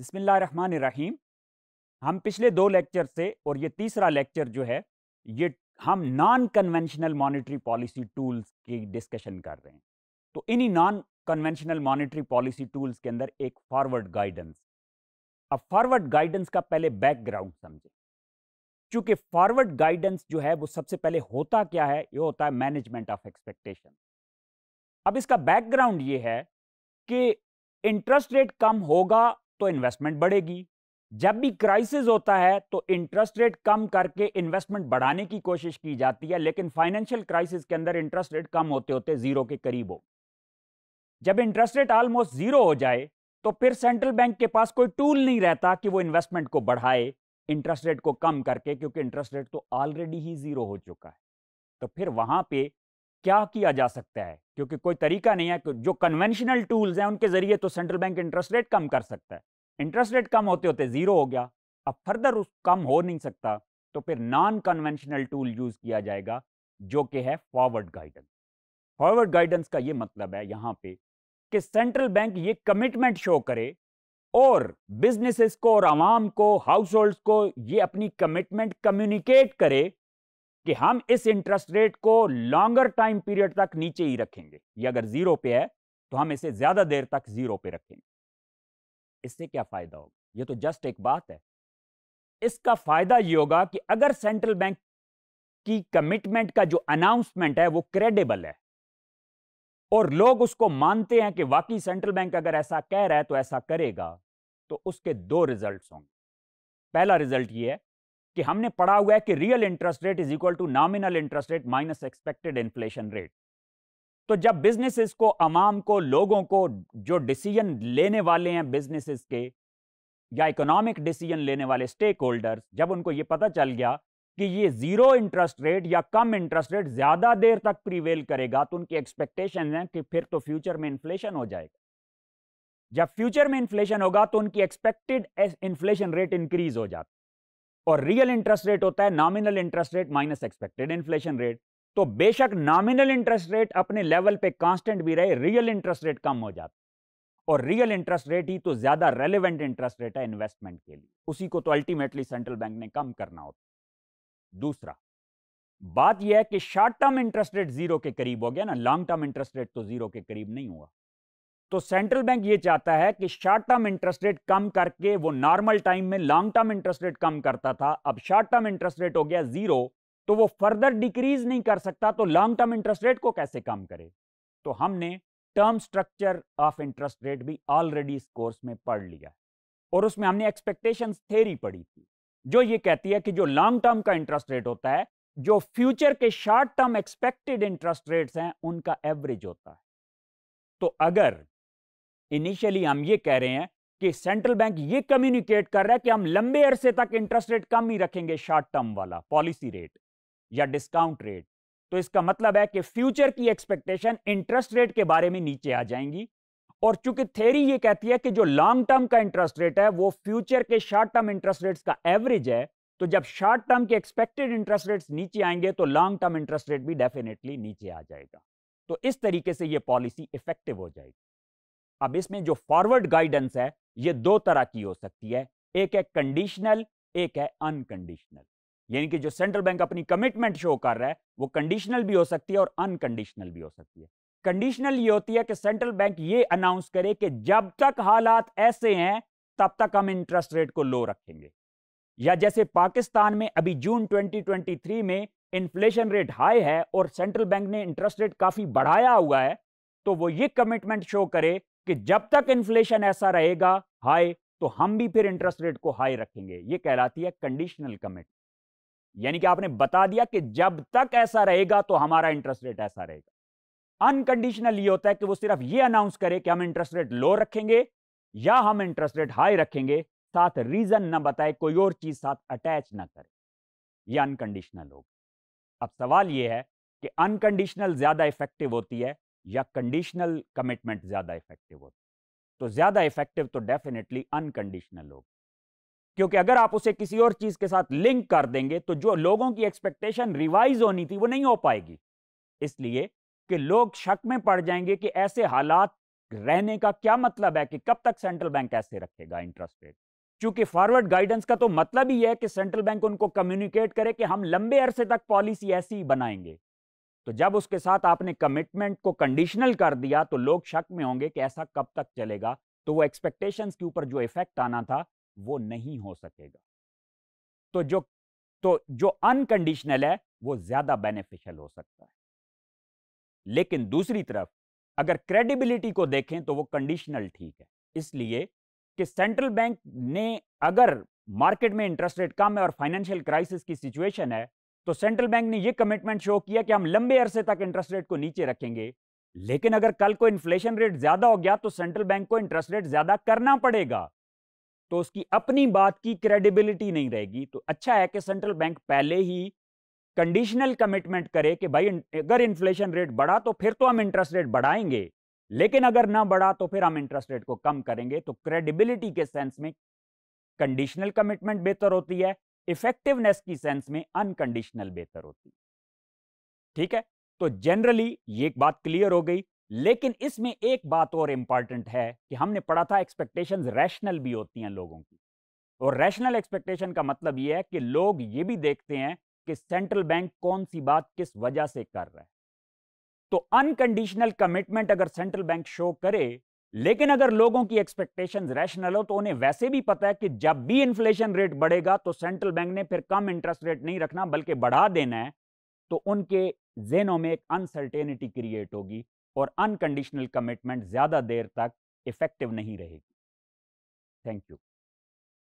रहीम हम पिछले दो लेक्चर से और ये तीसरा लेक्चर जो है ये हम non conventional monetary policy tools की डिस्कशन कर रहे हैं तो इन्हीं non conventional monetary policy tools के अंदर एक फॉरवर्ड गाइडेंस अब फॉरवर्ड गाइडेंस का पहले बैकग्राउंड समझें क्योंकि फॉरवर्ड गाइडेंस जो है वो सबसे पहले होता क्या है ये होता है मैनेजमेंट ऑफ एक्सपेक्टेशन अब इसका बैकग्राउंड ये है कि इंटरेस्ट रेट कम होगा तो इन्वेस्टमेंट बढ़ेगी जब भी क्राइसिस होता है तो इंटरेस्ट रेट कम करके इन्वेस्टमेंट बढ़ाने की कोशिश की जाती है लेकिन फाइनेंशियल क्राइसिस के अंदर इंटरेस्ट रेट कम होते होते जीरो के करीब हो जब इंटरेस्ट रेट ऑलमोस्ट जीरो हो जाए तो फिर सेंट्रल बैंक के पास कोई टूल नहीं रहता कि वो इन्वेस्टमेंट को बढ़ाए इंटरेस्ट रेट को कम करके क्योंकि इंटरेस्ट रेट तो ऑलरेडी ही जीरो हो चुका है तो फिर वहां पे क्या किया जा सकता है क्योंकि कोई तरीका नहीं है जो कन्वेंशनल टूल्स हैं उनके जरिए तो सेंट्रल बैंक इंटरेस्ट रेट कम कर सकता है इंटरेस्ट रेट कम होते होते ज़ीरो हो गया अब फर्दर उस कम हो नहीं सकता तो फिर नॉन कन्वेंशनल टूल यूज़ किया जाएगा जो कि है फॉरवर्ड गाइडेंस फॉरवर्ड गाइडेंस का ये मतलब है यहाँ पे कि सेंट्रल बैंक ये कमिटमेंट शो करे और बिजनेसेस को और आवाम को हाउस होल्ड को ये अपनी कमिटमेंट कम्युनिकेट करे कि हम इस इंटरेस्ट रेट को लॉन्गर टाइम पीरियड तक नीचे ही रखेंगे ये अगर ज़ीरो पे है तो हम इसे ज़्यादा देर तक ज़ीरो पे रखेंगे इससे क्या फ़ायदा होगा ये तो जस्ट एक बात है इसका फ़ायदा ये होगा कि अगर सेंट्रल बैंक की कमिटमेंट का जो अनाउंसमेंट है वो क्रेडिबल है और लोग उसको मानते हैं कि वाकई सेंट्रल बैंक अगर ऐसा कह रहा है तो ऐसा करेगा तो उसके दो रिजल्ट होंगे पहला रिजल्ट ये है कि हमने पढ़ा हुआ है कि real interest rate is equal to nominal interest rate minus expected inflation rate तो जब बिजनेसेस को अवाम को लोगों को जो डिसीजन लेने वाले हैं बिजनेसेस के या इकोनॉमिक डिसीजन लेने वाले स्टेक होल्डर्स जब उनको ये पता चल गया कि ये ज़ीरो इंटरेस्ट रेट या कम इंटरेस्ट रेट ज़्यादा देर तक प्रीवेल करेगा तो उनकी एक्सपेक्टेशन है कि फिर तो फ्यूचर में इन्फ्लेशन हो जाएगा जब फ्यूचर में इन्फ्लेशन होगा तो उनकी एक्सपेक्टेड इन्फ्लेशन रेट इंक्रीज हो जाती और रियल इंटरेस्ट रेट होता है nominal interest rate minus expected inflation rate तो बेशक नॉमिनल इंटरेस्ट रेट अपने लेवल पे कांस्टेंट भी रहे रियल इंटरेस्ट रेट कम हो जाता और रियल इंटरेस्ट रेट ही तो ज़्यादा रेलिवेंट इंटरेस्ट रेट है इन्वेस्टमेंट के लिए उसी को तो अल्टीमेटली सेंट्रल बैंक ने कम करना होता दूसरा बात यह है कि short term interest rate zero के करीब हो गया ना लॉन्ग टर्म इंटरेस्ट रेट तो जीरो के करीब नहीं हुआ तो सेंट्रल बैंक ये चाहता है कि शॉर्ट टर्म इंटरेस्ट रेट कम करके वो नॉर्मल टाइम में लॉन्ग टर्म इंटरेस्ट रेट कम करता था अब शॉर्ट टर्म इंटरेस्ट रेट हो गया जीरो तो वो फर्दर डिक्रीज नहीं कर सकता तो लॉन्ग टर्म इंटरेस्ट रेट को कैसे कम करे तो हमने term structure of interest rate भी ऑलरेडी इस कोर्स में पढ़ लिया और उसमें हमने एक्सपेक्टेशन थेरी पढ़ी थी जो ये कहती है कि जो लॉन्ग टर्म का इंटरेस्ट रेट होता है जो फ्यूचर के short term expected interest rates हैं उनका एवरेज होता है तो अगर इनिशियली हम ये कह रहे हैं कि सेंट्रल बैंक ये कम्युनिकेट कर रहा है कि हम लंबे अरसे तक इंटरेस्ट रेट कम ही रखेंगे शॉर्ट टर्म वाला पॉलिसी रेट या डिस्काउंट रेट तो इसका मतलब है कि फ्यूचर की एक्सपेक्टेशन इंटरेस्ट रेट के बारे में नीचे आ जाएंगी और चूंकि थेरी ये कहती है कि जो लॉन्ग टर्म का इंटरेस्ट रेट है वो फ्यूचर के शॉर्ट टर्म इंटरेस्ट रेट्स का एवरेज है तो जब शॉर्ट टर्म के एक्सपेक्टेड इंटरेस्ट रेट्स नीचे आएंगे तो लॉन्ग टर्म इंटरेस्ट रेट भी डेफिनेटली नीचे आ जाएगा तो इस तरीके से ये पॉलिसी इफेक्टिव हो जाएगी अब इसमें जो फॉरवर्ड गाइडेंस है ये दो तरह की हो सकती है एक है कंडीशनल एक है अनकंडीशनल यानी कि जो सेंट्रल बैंक अपनी कमिटमेंट शो कर रहा है वो कंडीशनल भी हो सकती है और अनकंडीशनल भी हो सकती है कंडीशनल ये होती है कि सेंट्रल बैंक ये अनाउंस करे कि जब तक हालात ऐसे हैं तब तक हम इंटरेस्ट रेट को लो रखेंगे या जैसे पाकिस्तान में अभी जून 2023 में इन्फ्लेशन रेट हाई है और सेंट्रल बैंक ने इंटरेस्ट रेट काफ़ी बढ़ाया हुआ है तो वो ये कमिटमेंट शो करे कि जब तक इन्फ्लेशन ऐसा रहेगा हाई तो हम भी फिर इंटरेस्ट रेट को हाई रखेंगे ये कहलाती है कंडीशनल कमिटमेंट यानी कि आपने बता दिया कि जब तक ऐसा रहेगा तो हमारा इंटरेस्ट रेट ऐसा रहेगा अनकंडीशनल ये होता है कि वो सिर्फ ये अनाउंस करे कि हम इंटरेस्ट रेट लो रखेंगे या हम इंटरेस्ट रेट हाई रखेंगे साथ रीजन ना बताए कोई और चीज साथ अटैच ना करे ये अनकंडीशनल होगा अब सवाल ये है कि अनकंडीशनल ज्यादा इफेक्टिव होती है या कंडीशनल कमिटमेंट ज्यादा इफेक्टिव होती है तो ज्यादा इफेक्टिव तो डेफिनेटली अनकंडीशनल होगी क्योंकि अगर आप उसे किसी और चीज के साथ लिंक कर देंगे तो जो लोगों की एक्सपेक्टेशन रिवाइज होनी थी वो नहीं हो पाएगी इसलिए कि लोग शक में पड़ जाएंगे कि ऐसे हालात रहने का क्या मतलब है कि कब तक सेंट्रल बैंक ऐसे रखेगा इंटरेस्ट रेट क्योंकि फॉरवर्ड गाइडेंस का तो मतलब ही है कि सेंट्रल बैंक उनको कम्युनिकेट करे कि हम लंबे अरसे तक पॉलिसी ऐसी ही बनाएंगे तो जब उसके साथ आपने कमिटमेंट को कंडीशनल कर दिया तो लोग शक में होंगे कि ऐसा कब तक चलेगा तो वो एक्सपेक्टेशंस के ऊपर जो इफेक्ट आना था वो नहीं हो सकेगा तो जो तो जो अनकंडीशनल है वो ज्यादा बेनिफिशियल हो सकता है लेकिन दूसरी तरफ अगर क्रेडिबिलिटी को देखें तो वो कंडीशनल ठीक है इसलिए कि सेंट्रल बैंक ने अगर मार्केट में इंटरेस्ट रेट कम है और फाइनेंशियल क्राइसिस की सिचुएशन है तो सेंट्रल बैंक ने यह कमिटमेंट शो किया कि हम लंबे अरसे तक इंटरेस्ट रेट को नीचे रखेंगे लेकिन अगर कल को इन्फ्लेशन रेट ज्यादा हो गया तो सेंट्रल बैंक को इंटरेस्ट रेट ज्यादा करना पड़ेगा तो उसकी अपनी बात की क्रेडिबिलिटी नहीं रहेगी तो अच्छा है कि सेंट्रल बैंक पहले ही कंडीशनल कमिटमेंट करे कि भाई अगर इन्फ्लेशन रेट बढ़ा तो फिर तो हम इंटरेस्ट रेट बढ़ाएंगे लेकिन अगर ना बढ़ा तो फिर हम इंटरेस्ट रेट को कम करेंगे तो क्रेडिबिलिटी के सेंस में कंडीशनल कमिटमेंट बेहतर होती है इफेक्टिवनेस की सेंस में अनकंडीशनल बेहतर होती है ठीक है तो जनरली ये एक बात क्लियर हो गई लेकिन इसमें एक बात और इंपॉर्टेंट है कि हमने पढ़ा था एक्सपेक्टेशंस रैशनल भी होती हैं लोगों की और रैशनल एक्सपेक्टेशन का मतलब यह है कि लोग ये भी देखते हैं कि सेंट्रल बैंक कौन सी बात किस वजह से कर रहा है तो अनकंडीशनल कमिटमेंट अगर सेंट्रल बैंक शो करे लेकिन अगर लोगों की एक्सपेक्टेशन रैशनल हो तो उन्हें वैसे भी पता है कि जब भी इन्फ्लेशन रेट बढ़ेगा तो सेंट्रल बैंक ने फिर कम इंटरेस्ट रेट नहीं रखना बल्कि बढ़ा देना है तो उनके जेनों में एक अनसर्टेनिटी क्रिएट होगी और अनकंडीशनल कमिटमेंट ज़्यादा देर तक इफ़ेक्टिव नहीं रहेगी थैंक यू